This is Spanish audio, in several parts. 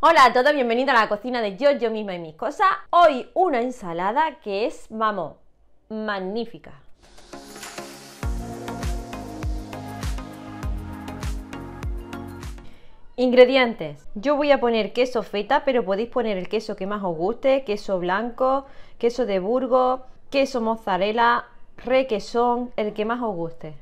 Hola a todos, bienvenidos a la cocina de yo, yo misma y mis cosas. Hoy una ensalada que es, vamos, magnífica. Ingredientes. Yo voy a poner queso feta, pero podéis poner el queso que más os guste, queso blanco, queso de burgo, queso mozzarella, requesón, el que más os guste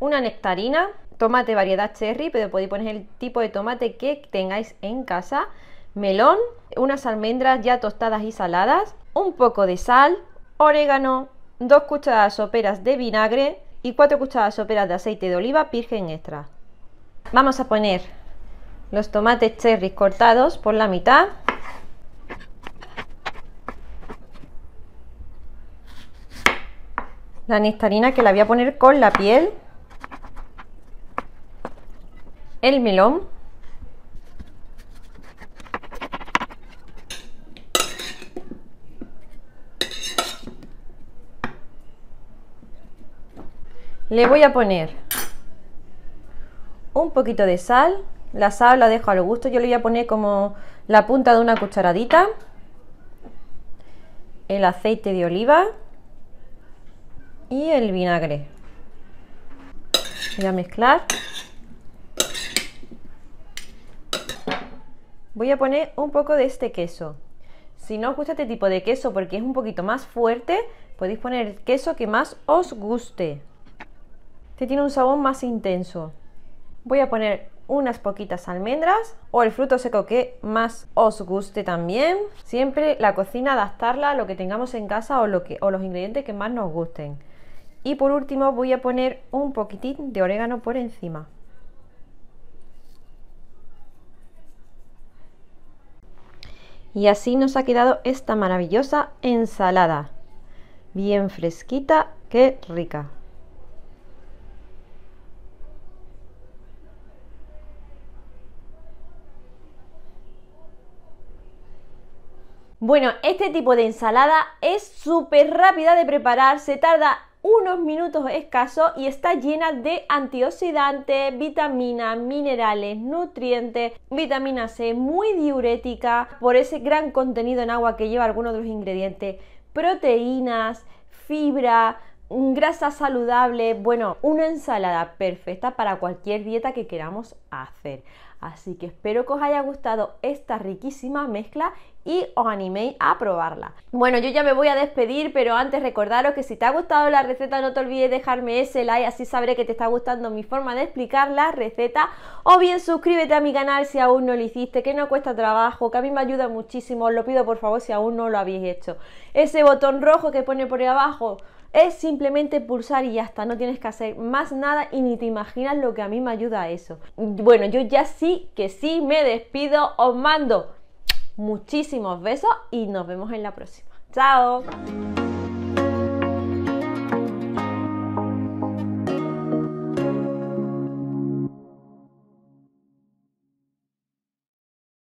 una nectarina, tomate variedad cherry, pero podéis poner el tipo de tomate que tengáis en casa, melón, unas almendras ya tostadas y saladas, un poco de sal, orégano, dos cucharadas soperas de vinagre y cuatro cucharadas soperas de aceite de oliva virgen extra. Vamos a poner los tomates cherry cortados por la mitad. La nectarina que la voy a poner con la piel el melón. Le voy a poner un poquito de sal. La sal la dejo a lo gusto. Yo le voy a poner como la punta de una cucharadita. El aceite de oliva. Y el vinagre. Voy a mezclar. Voy a poner un poco de este queso. Si no os gusta este tipo de queso porque es un poquito más fuerte, podéis poner el queso que más os guste. Este tiene un sabor más intenso. Voy a poner unas poquitas almendras o el fruto seco que más os guste también. Siempre la cocina adaptarla a lo que tengamos en casa o, o los ingredientes que más nos gusten. Y por último voy a poner un poquitín de orégano por encima. Y así nos ha quedado esta maravillosa ensalada. Bien fresquita, qué rica. Bueno, este tipo de ensalada es súper rápida de preparar, se tarda unos minutos escasos y está llena de antioxidantes, vitaminas, minerales, nutrientes, vitamina C, muy diurética por ese gran contenido en agua que lleva algunos de los ingredientes, proteínas, fibra, grasa saludable, bueno, una ensalada perfecta para cualquier dieta que queramos hacer. Así que espero que os haya gustado esta riquísima mezcla y os animéis a probarla. Bueno, yo ya me voy a despedir, pero antes recordaros que si te ha gustado la receta no te olvides dejarme ese like, así sabré que te está gustando mi forma de explicar la receta. O bien suscríbete a mi canal si aún no lo hiciste, que no cuesta trabajo, que a mí me ayuda muchísimo, os lo pido por favor si aún no lo habéis hecho. Ese botón rojo que pone por ahí abajo es simplemente pulsar y ya está, no tienes que hacer más nada y ni te imaginas lo que a mí me ayuda a eso. Bueno, yo ya sí que sí me despido, os mando muchísimos besos y nos vemos en la próxima. ¡Chao!